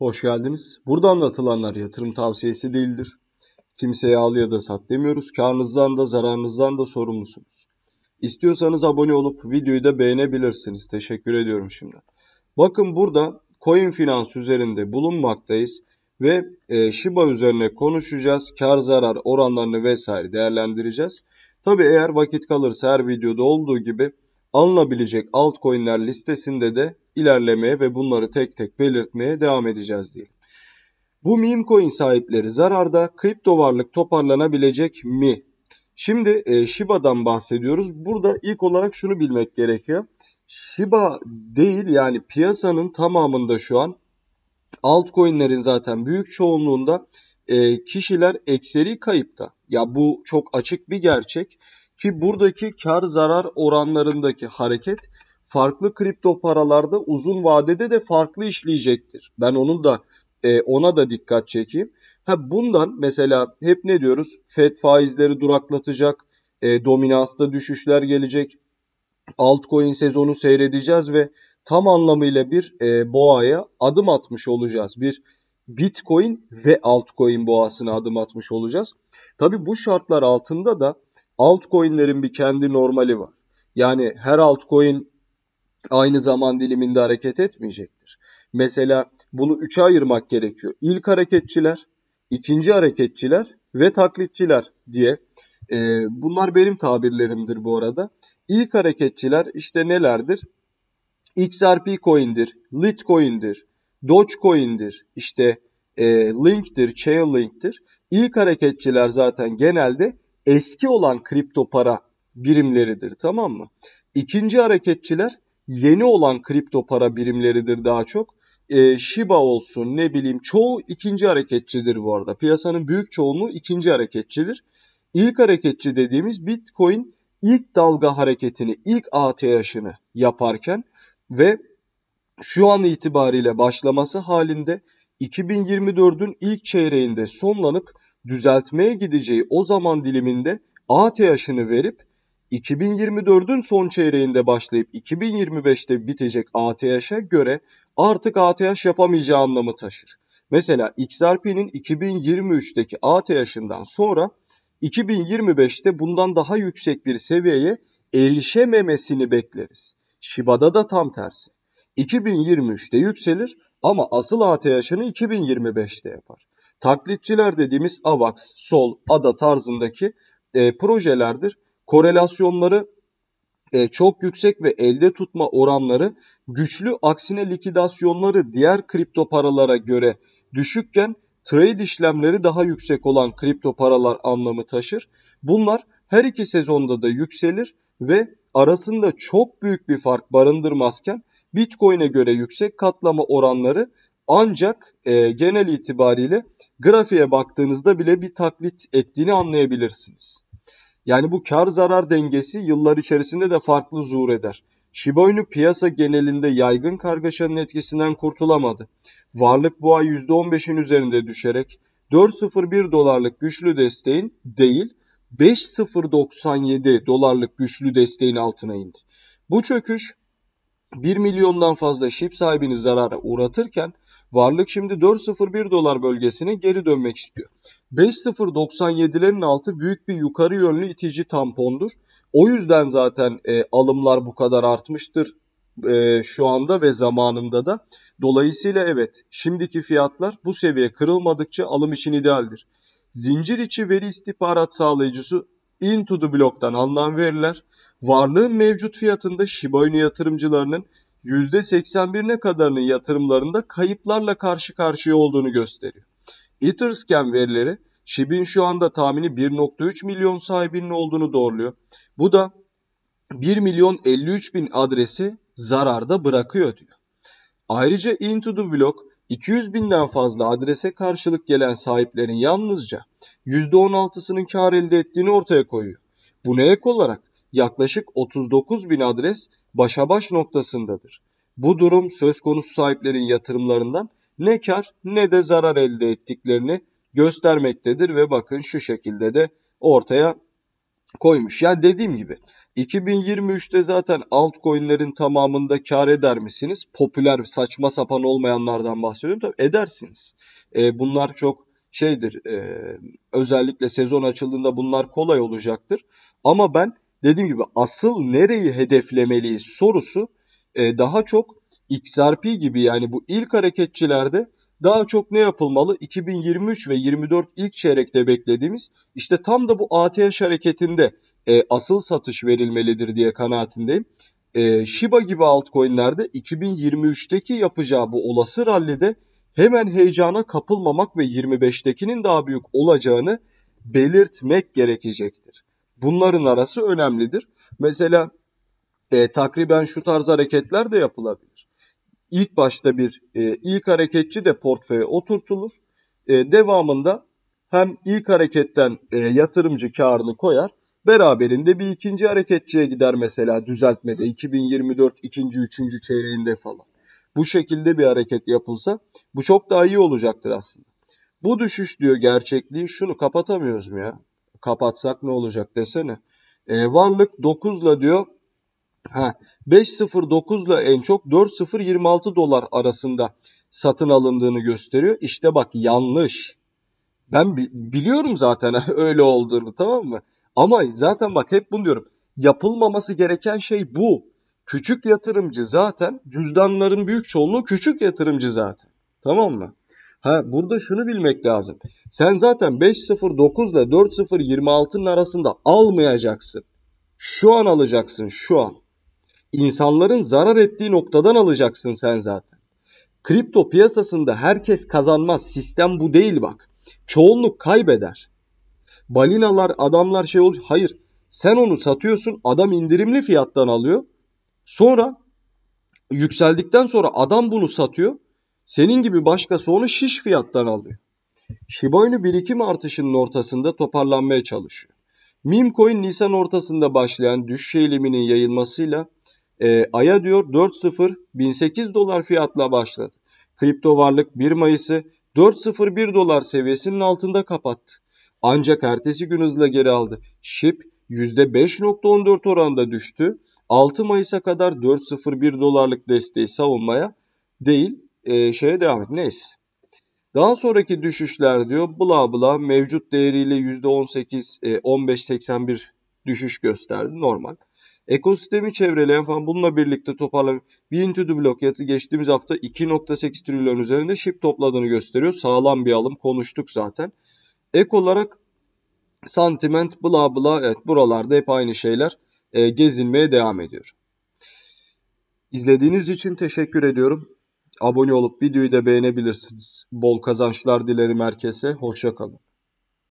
Hoş geldiniz. Burada anlatılanlar yatırım tavsiyesi değildir. Kimseye al ya da sat demiyoruz. Karnınızdan da zararınızdan da sorumlusunuz. İstiyorsanız abone olup videoyu da beğenebilirsiniz. Teşekkür ediyorum şimdi. Bakın burada Coin Finans üzerinde bulunmaktayız ve e, Shiba üzerine konuşacağız. Kar zarar oranlarını vesaire değerlendireceğiz. Tabi eğer vakit kalırsa her videoda olduğu gibi alınabilecek altcoin'ler listesinde de ilerlemeye ve bunları tek tek belirtmeye devam edeceğiz diyelim. Bu meme coin sahipleri zararda kripto varlık toparlanabilecek mi? Şimdi e, Shiba'dan bahsediyoruz. Burada ilk olarak şunu bilmek gerekiyor. Shiba değil yani piyasanın tamamında şu an altcoin'lerin zaten büyük çoğunluğunda e, kişiler ekseri kayıpta. Ya bu çok açık bir gerçek. Ki buradaki kar zarar oranlarındaki hareket farklı kripto paralarda uzun vadede de farklı işleyecektir. Ben onun da e, ona da dikkat çekeyim. Ha bundan mesela hep ne diyoruz? Fed faizleri duraklatacak, e, dominansta düşüşler gelecek. Altcoin sezonu seyredeceğiz ve tam anlamıyla bir e, boğaya adım atmış olacağız. Bir Bitcoin ve altcoin boğasına adım atmış olacağız. Tabi bu şartlar altında da altcoin'lerin bir kendi normali var. Yani her altcoin aynı zaman diliminde hareket etmeyecektir. Mesela bunu üçe ayırmak gerekiyor. İlk hareketçiler, ikinci hareketçiler ve taklitçiler diye. E, bunlar benim tabirlerimdir bu arada. İlk hareketçiler işte nelerdir? XRP coin'dir, Litecoin'dir, Dogecoin'dir, işte e, Link'tir, Chainlink'tir. İlk hareketçiler zaten genelde eski olan kripto para birimleridir tamam mı? İkinci hareketçiler yeni olan kripto para birimleridir daha çok. E, Shiba olsun ne bileyim çoğu ikinci hareketçidir bu arada. Piyasanın büyük çoğunluğu ikinci hareketçidir. İlk hareketçi dediğimiz Bitcoin ilk dalga hareketini, ilk ATH'ını yaparken ve şu an itibariyle başlaması halinde 2024'ün ilk çeyreğinde sonlanıp düzeltmeye gideceği o zaman diliminde ATH'ını verip 2024'ün son çeyreğinde başlayıp 2025'te bitecek ATH'e göre artık ATH yapamayacağı anlamı taşır. Mesela XRP'nin 2023'teki ATH'ından sonra 2025'te bundan daha yüksek bir seviyeye erişememesini bekleriz. Shiba'da da tam tersi. 2023'te yükselir ama asıl ATH'ını 2025'te yapar. Taklitçiler dediğimiz AVAX, Sol, ADA tarzındaki e, projelerdir. Korelasyonları e, çok yüksek ve elde tutma oranları güçlü aksine likidasyonları diğer kripto paralara göre düşükken trade işlemleri daha yüksek olan kripto paralar anlamı taşır. Bunlar her iki sezonda da yükselir ve arasında çok büyük bir fark barındırmazken Bitcoin'e göre yüksek katlama oranları ancak e, genel itibariyle grafiğe baktığınızda bile bir taklit ettiğini anlayabilirsiniz. Yani bu kar zarar dengesi yıllar içerisinde de farklı zuhur eder. Shiba Inu piyasa genelinde yaygın kargaşanın etkisinden kurtulamadı. Varlık bu ay %15'in üzerinde düşerek 4.01 dolarlık güçlü desteğin değil 5.097 dolarlık güçlü desteğin altına indi. Bu çöküş 1 milyondan fazla şip sahibini zarara uğratırken Varlık şimdi 4.01 dolar bölgesine geri dönmek istiyor. 5.097'lerin altı büyük bir yukarı yönlü itici tampondur. O yüzden zaten e, alımlar bu kadar artmıştır e, şu anda ve zamanında da. Dolayısıyla evet şimdiki fiyatlar bu seviye kırılmadıkça alım için idealdir. Zincir içi veri istihbarat sağlayıcısı Into the Block'tan alınan veriler varlığın mevcut fiyatında Shiba Inu yatırımcılarının %81'ine kadarının yatırımlarında kayıplarla karşı karşıya olduğunu gösteriyor. Etherscan verileri SHIB'in şu anda tahmini 1.3 milyon sahibinin olduğunu doğruluyor. Bu da 1 milyon 53 bin adresi zararda bırakıyor diyor. Ayrıca Into the Block 200 binden fazla adrese karşılık gelen sahiplerin yalnızca %16'sının kar elde ettiğini ortaya koyuyor. Buna ek olarak yaklaşık 39 bin adres başa baş noktasındadır. Bu durum söz konusu sahiplerin yatırımlarından ne kar ne de zarar elde ettiklerini göstermektedir ve bakın şu şekilde de ortaya koymuş. Yani dediğim gibi 2023'te zaten altcoin'lerin tamamında kar eder misiniz? Popüler saçma sapan olmayanlardan bahsediyorum. Tabii edersiniz. E, bunlar çok şeydir e, özellikle sezon açıldığında bunlar kolay olacaktır. Ama ben dediğim gibi asıl nereyi hedeflemeliyiz sorusu e, daha çok XRP gibi yani bu ilk hareketçilerde daha çok ne yapılmalı? 2023 ve 24 ilk çeyrekte beklediğimiz işte tam da bu ATH hareketinde e, asıl satış verilmelidir diye kanaatindeyim. E, Shiba gibi altcoin'lerde 2023'teki yapacağı bu olası rallide hemen heyecana kapılmamak ve 25'tekinin daha büyük olacağını belirtmek gerekecektir. Bunların arası önemlidir. Mesela e, takriben şu tarz hareketler de yapılabilir. İlk başta bir e, ilk hareketçi de portföye oturtulur. E, devamında hem ilk hareketten e, yatırımcı karını koyar. Beraberinde bir ikinci hareketçiye gider mesela düzeltmede 2024 ikinci üçüncü çeyreğinde falan. Bu şekilde bir hareket yapılsa bu çok daha iyi olacaktır aslında. Bu düşüş diyor gerçekliği şunu kapatamıyoruz mu ya? kapatsak ne olacak desene. E, varlık 9 ile diyor. Ha, 5.09 ile en çok 4.026 dolar arasında satın alındığını gösteriyor. İşte bak yanlış. Ben bi biliyorum zaten öyle olduğunu tamam mı? Ama zaten bak hep bunu diyorum. Yapılmaması gereken şey bu. Küçük yatırımcı zaten cüzdanların büyük çoğunluğu küçük yatırımcı zaten. Tamam mı? Ha burada şunu bilmek lazım. Sen zaten 5.09 ile 4.026'nın arasında almayacaksın. Şu an alacaksın şu an. İnsanların zarar ettiği noktadan alacaksın sen zaten. Kripto piyasasında herkes kazanmaz. Sistem bu değil bak. Çoğunluk kaybeder. Balinalar, adamlar şey olur. Hayır. Sen onu satıyorsun. Adam indirimli fiyattan alıyor. Sonra yükseldikten sonra adam bunu satıyor. Senin gibi başkası onu şiş fiyattan alıyor. Shiba Inu birikim artışının ortasında toparlanmaya çalışıyor. Mimcoin Nisan ortasında başlayan düşüş eğiliminin yayılmasıyla e, Ay'a diyor 4.0 dolar fiyatla başladı. Kripto varlık 1 Mayıs'ı 4.01 dolar seviyesinin altında kapattı. Ancak ertesi gün hızla geri aldı. SHIB %5.14 oranda düştü. 6 Mayıs'a kadar 4.01 dolarlık desteği savunmaya değil e, şeye devam et. Neyse. Daha sonraki düşüşler diyor bla bla mevcut değeriyle %18, e, 15.81 düşüş gösterdi normal. Ekosistemi çevreleyen falan bununla birlikte toparlan. Bir into the block yatı geçtiğimiz hafta 2.8 trilyon üzerinde ship topladığını gösteriyor. Sağlam bir alım konuştuk zaten. Ek olarak sentiment bla bla evet buralarda hep aynı şeyler e, gezinmeye devam ediyor. İzlediğiniz için teşekkür ediyorum abone olup videoyu da beğenebilirsiniz. Bol kazançlar dilerim herkese. Hoşçakalın.